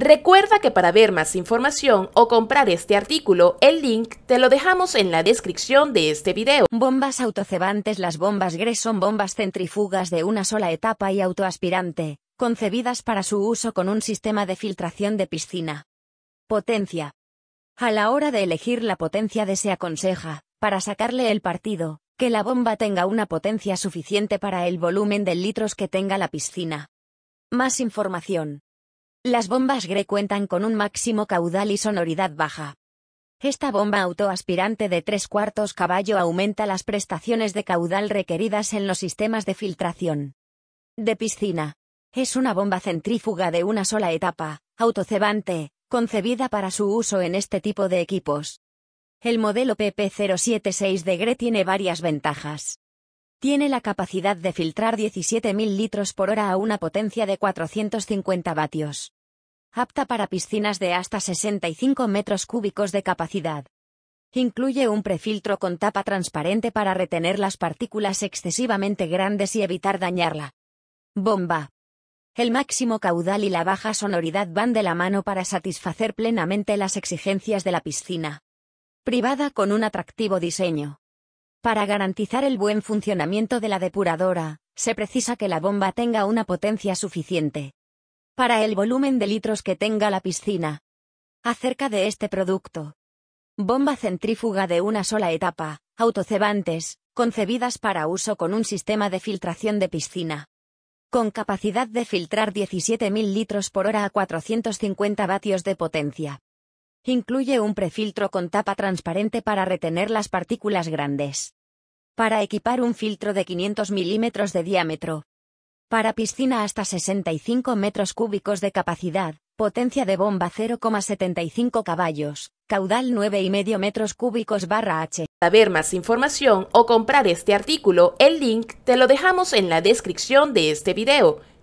Recuerda que para ver más información o comprar este artículo, el link te lo dejamos en la descripción de este video. Bombas autocebantes Las bombas GRES son bombas centrifugas de una sola etapa y autoaspirante, concebidas para su uso con un sistema de filtración de piscina. Potencia. A la hora de elegir la potencia de se aconseja, para sacarle el partido, que la bomba tenga una potencia suficiente para el volumen de litros que tenga la piscina. Más información las bombas GRE cuentan con un máximo caudal y sonoridad baja. Esta bomba autoaspirante de 3 cuartos caballo aumenta las prestaciones de caudal requeridas en los sistemas de filtración. De piscina. Es una bomba centrífuga de una sola etapa, autocebante, concebida para su uso en este tipo de equipos. El modelo PP076 de GRE tiene varias ventajas. Tiene la capacidad de filtrar 17.000 litros por hora a una potencia de 450 vatios. Apta para piscinas de hasta 65 metros cúbicos de capacidad. Incluye un prefiltro con tapa transparente para retener las partículas excesivamente grandes y evitar dañarla. Bomba. El máximo caudal y la baja sonoridad van de la mano para satisfacer plenamente las exigencias de la piscina. Privada con un atractivo diseño. Para garantizar el buen funcionamiento de la depuradora, se precisa que la bomba tenga una potencia suficiente. Para el volumen de litros que tenga la piscina. Acerca de este producto. Bomba centrífuga de una sola etapa, autocebantes, concebidas para uso con un sistema de filtración de piscina. Con capacidad de filtrar 17.000 litros por hora a 450 vatios de potencia. Incluye un prefiltro con tapa transparente para retener las partículas grandes. Para equipar un filtro de 500 milímetros de diámetro. Para piscina hasta 65 metros cúbicos de capacidad, potencia de bomba 0,75 caballos, caudal 9,5 metros cúbicos barra H. Para ver más información o comprar este artículo, el link te lo dejamos en la descripción de este video.